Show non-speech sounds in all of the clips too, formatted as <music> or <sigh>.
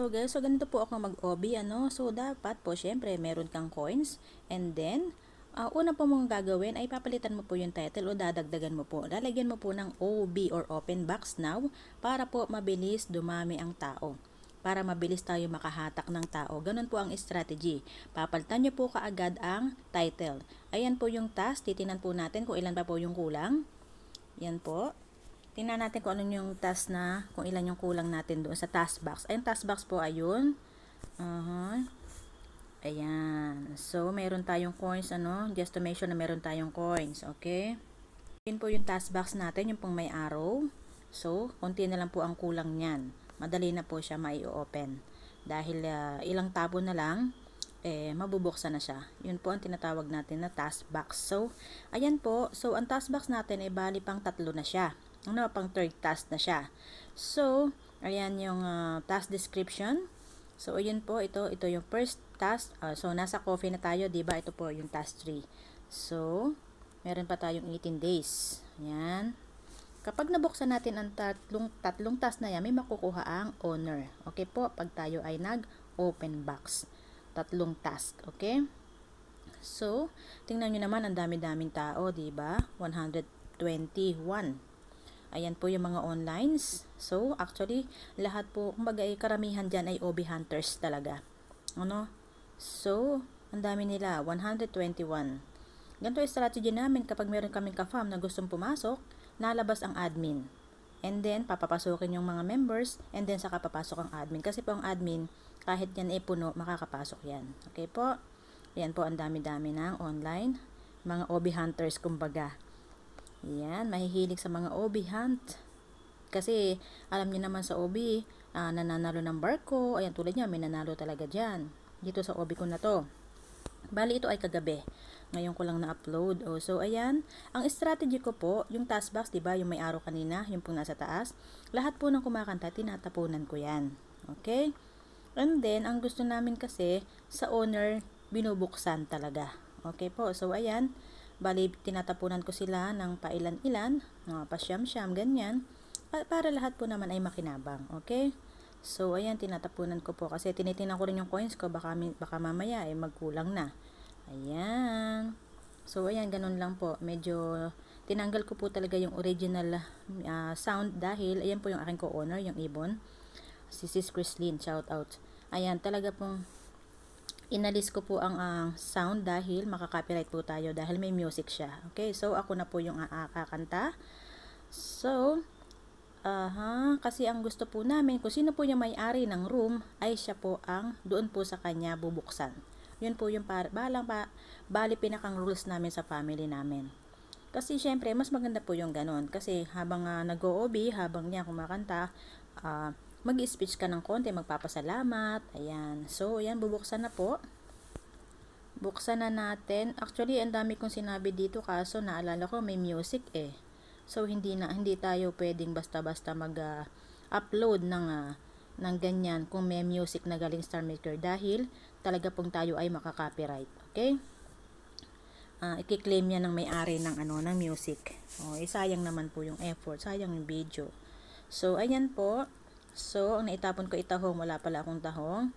Hello guys, so ganito po ako mag-OB ano. So dapat po syempre meron kang coins and then uh, una po mong gagawin ay papalitan mo po yung title o dadagdagan mo po. Lalagyan mo po ng OB or open box now para po mabilis dumami ang tao para mabilis tayo makahatak ng tao. Ganun po ang strategy. Papalitan nyo po kaagad ang title. Ayan po yung task. Titinan po natin kung ilan pa po yung kulang. Yan po. Tingnan natin kung ano yung task na, kung ilan yung kulang natin doon sa task box. Ayun, task box po, ayun. Uh-huh. Ayan. So, meron tayong coins, ano, just to make sure na meron tayong coins, okay? Yun po yung task box natin, yung pang may arrow. So, konti na lang po ang kulang niyan. Madali na po siya mai-open. Dahil uh, ilang tabo na lang, eh, mabubuksan na siya. Yun po ang tinatawag natin na task box. So, ayan po. So, ang task box natin, eh, bali pang tatlo na siya ano, pang third task na siya. So, ayan yung uh, task description. So, ayun po, ito, ito yung first task. Uh, so, nasa coffee na tayo, di ba? Ito po yung task 3. So, meron pa tayong 18 days. Ayan. Kapag nabuksan natin ang tatlong, tatlong task na yan, may makukuha ang owner. Okay po, pag tayo ay nag-open box. Tatlong task, okay? So, tingnan nyo naman, ang dami-daming tao, di ba? 121. Ayan po yung mga onlines. So, actually, lahat po, kumbaga, eh, karamihan dyan ay obi hunters talaga. Ano? So, ang dami nila, 121. Ganito yung strategy namin kapag meron kaming ka-farm na gustong pumasok, nalabas ang admin. And then, papapasukin yung mga members and then saka papasok ang admin. Kasi po ang admin, kahit yan ay puno, makakapasok yan. Okay po? Ayan po, ang dami-dami ng online. Mga obi hunters, kumbaga. Yan, mahihilig sa mga OB hunt. Kasi alam niyo naman sa OB, uh, ah, nananalo ng barko. Ayan, tulad niya, may nanalo talaga dyan. Dito sa OB ko na to. Bali, ito ay kagabi. Ngayon ko lang na-upload. Oh, so, ayan. Ang strategy ko po, yung task box, taskbox, diba, yung may araw kanina, yung pong nasa taas. Lahat po ng kumakanta, tinatapunan ko yan. Okay? And then, ang gusto namin kasi, sa owner, binubuksan talaga. Okay po. So, ayan. Bali, tinatapunan ko sila ng pailan-ilan, mga pasyam-syam, ganyan, para lahat po naman ay makinabang, okay? So, ayan, tinatapunan ko po kasi tinitingnan ko rin yung coins ko, baka, baka mamaya ay eh, magkulang na. Ayan. So, ayan, ganun lang po. Medyo tinanggal ko po talaga yung original uh, sound dahil ayan po yung aking co-owner, yung ibon. Si Sis Chrislyn, shout out. Ayan, talaga pong Inalis ko po ang uh, sound dahil makaka-copyright po tayo dahil may music siya. Okay, so ako na po yung ah, ah, kakanta. So, Aha, uh-huh. kasi ang gusto po namin, kung sino po yung may-ari ng room, ay siya po ang doon po sa kanya bubuksan. Yun po yung para, balang pa, bali pinakang rules namin sa family namin. Kasi syempre, mas maganda po yung ganun. Kasi habang uh, nag-OB, habang niya kumakanta, uh, mag-speech ka ng konti, magpapasalamat. Ayan. So, ayan, bubuksan na po. Buksan na natin. Actually, ang dami kong sinabi dito kaso naalala ko may music eh. So, hindi na hindi tayo pwedeng basta-basta mag-upload ah, uh, ng uh, ng ganyan kung may music na galing Star Maker dahil talaga pong tayo ay makaka-copyright. Okay? Uh, ah, ikiklaim yan ng may-ari ng ano ng music. Oh, eh, sayang naman po yung effort, sayang yung video. So, ayan po. So, ang naitapon ko itahong, wala pala akong tahong.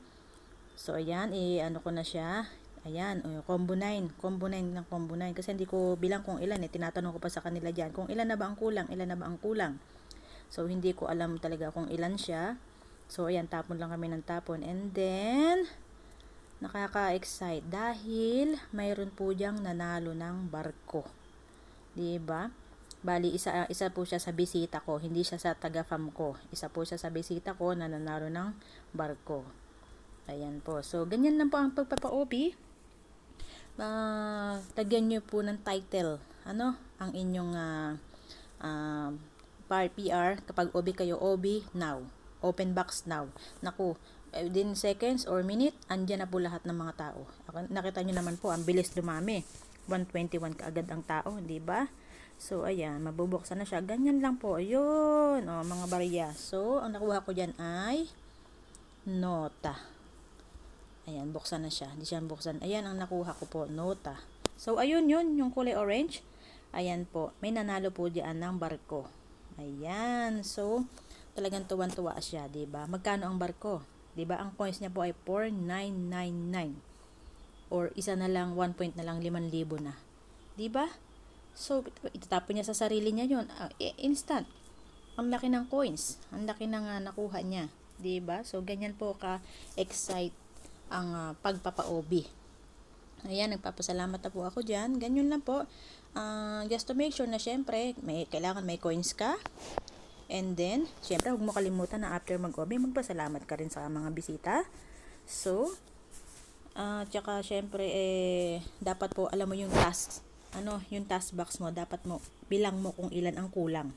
So, ayan, i-ano ko na siya. Ayan, uh, combo 9, combo 9 ng combo 9. Kasi hindi ko bilang kung ilan eh, tinatanong ko pa sa kanila dyan. Kung ilan na ba ang kulang, ilan na ba ang kulang. So, hindi ko alam talaga kung ilan siya. So, ayan, tapon lang kami ng tapon. And then, nakaka-excite dahil mayroon po diyang nanalo ng barko. 'di ba? Bali, isa, isa po siya sa bisita ko. Hindi siya sa taga-fam ko. Isa po siya sa bisita ko na nanaro ng barko. Ayan po. So, ganyan lang po ang pagpapa-OB. Uh, ah, tagyan nyo po ng title. Ano? Ang inyong uh, ah, uh, ah, PR. Kapag OB kayo, OB now. Open box now. Naku, within seconds or minute, andyan na po lahat ng mga tao. Nakita nyo naman po, ang bilis dumami. 121 kaagad ang tao, di ba? So, ayan, mabubuksan na siya. Ganyan lang po. Ayun, o, oh, mga barya. So, ang nakuha ko dyan ay nota. Ayan, buksan na siya. Hindi siya buksan. Ayan, ang nakuha ko po, nota. So, ayun yun, yung kulay orange. Ayan po, may nanalo po dyan ng barko. Ayan, so, talagang tuwan-tuwa siya, ba diba? Magkano ang barko? ba diba? Ang coins niya po ay 4999 or isa na lang, 1 point na lang, 5,000 na. ba diba? So, itatapon niya sa sarili niya yun. Uh, instant. Ang laki ng coins. Ang laki ng uh, nakuha niya. ba diba? So, ganyan po ka-excite ang uh, ah, pagpapa-OB. Ayan, nagpapasalamat na po ako dyan. Ganyan lang po. Uh, just to make sure na syempre, may, kailangan may coins ka. And then, syempre, huwag mo kalimutan na after mag obi magpasalamat ka rin sa mga bisita. So, uh, tsaka syempre, eh, dapat po alam mo yung tasks ano, yung task box mo, dapat mo, bilang mo kung ilan ang kulang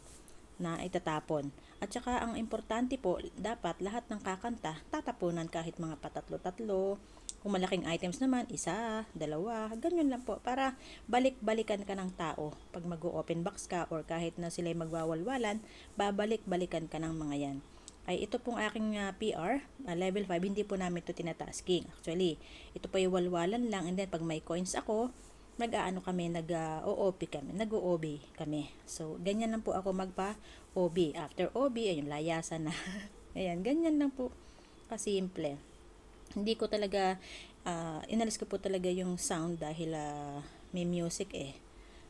na itatapon. At saka ang importante po, dapat lahat ng kakanta tatapunan kahit mga patatlo-tatlo. Kung malaking items naman, isa, dalawa, ganyan lang po. Para balik-balikan ka ng tao pag mag-open box ka or kahit na sila magwawalwalan, babalik-balikan ka ng mga yan. Ay ito pong aking uh, ah, PR, uh, ah, level 5, hindi po namin ito tinatasking. Actually, ito pa yung walwalan lang and then pag may coins ako, nag-aano kami, nag-OOP kami, nag-OB kami. So, ganyan lang po ako magpa-OB. After OB, ayun, layasan na. <laughs> Ayan, ganyan lang po kasimple. Hindi ko talaga, uh, inalis ko po talaga yung sound dahil uh, may music eh.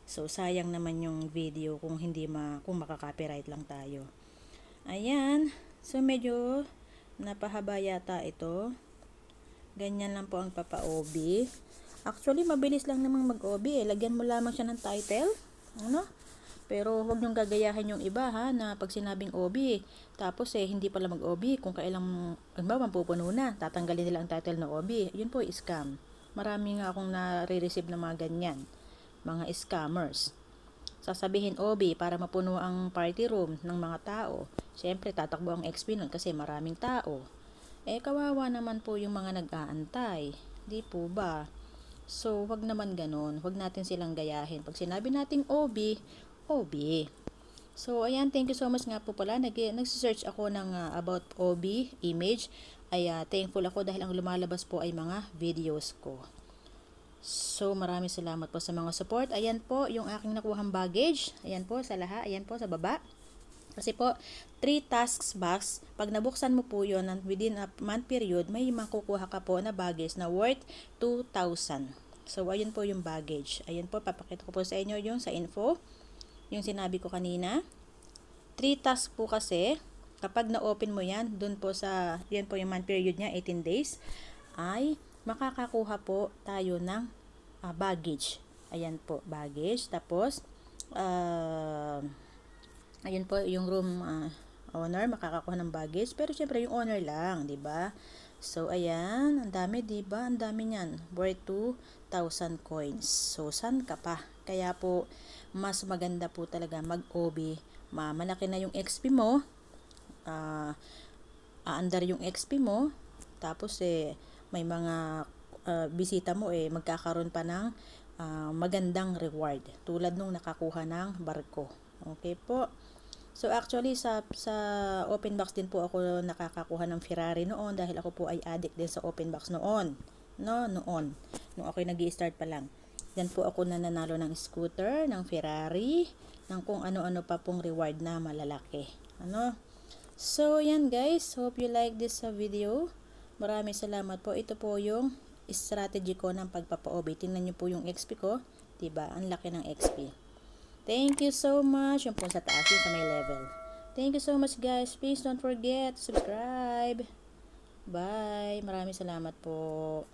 So, sayang naman yung video kung hindi ma, kung makaka-copyright lang tayo. Ayan. So, medyo napahaba yata ito. Ganyan lang po ang papa-OB. Actually, mabilis lang namang mag-OB eh. Lagyan mo lamang siya ng title. Ano? Pero huwag niyong gagayahin yung iba ha na pag sinabing OB, eh. tapos eh hindi pala mag-OB kung kailang, halimbawa, mapupuno na, tatanggalin nila ang title ng OB. Yun po, scam. Marami nga akong nare-receive ng mga ganyan, mga scammers. Sasabihin OB para mapuno ang party room ng mga tao. Siyempre, tatakbo ang XP nun kasi maraming tao. Eh, kawawa naman po yung mga nag-aantay. Di po ba? So, wag naman ganun. Wag natin silang gayahin. Pag sinabi nating OB, OB. So, ayan, thank you so much nga po pala. Nag nagsisearch ako ng uh, about OB image. Ay, uh, thankful ako dahil ang lumalabas po ay mga videos ko. So, maraming salamat po sa mga support. Ayan po, yung aking nakuhang baggage. Ayan po, sa laha. Ayan po, sa baba. Kasi po, 3 tasks box, pag nabuksan mo po yon within a month period, may makukuha ka po na baggage na worth 2,000. So, ayun po yung baggage. Ayun po, papakita ko po sa inyo yung sa info, yung sinabi ko kanina. 3 tasks po kasi, kapag na-open mo yan, dun po sa, yan po yung month period niya, 18 days, ay makakakuha po tayo ng uh, baggage. Ayan po, baggage. Tapos, uh, ayun po yung room uh, owner makakakuha ng baggage pero syempre yung owner lang 'di ba so ayan ang dami 'di ba ang dami niyan worth 2,000 coins so san ka pa kaya po mas maganda po talaga mag OB Ma, malaki na yung XP mo uh, ah, aandar yung XP mo tapos eh may mga uh, bisita mo eh magkakaroon pa ng uh, magandang reward tulad nung nakakuha ng barko okay po So actually sa sa open box din po ako nakakakuha ng Ferrari noon dahil ako po ay addict din sa open box noon. No, noon. No, okay nag start pa lang. Diyan po ako nananalo ng scooter, ng Ferrari, ng kung ano-ano pa pong reward na malalaki. Ano? So, yan guys. Hope you like this uh, video. Maraming salamat po. Ito po yung strategy ko ng pagpapa-OB. Tingnan nyo po yung XP ko. Diba? Ang laki ng XP. Thank you so much. Yung po sa taas, yung sa may level. Thank you so much guys. Please don't forget to subscribe. Bye. Maraming salamat po.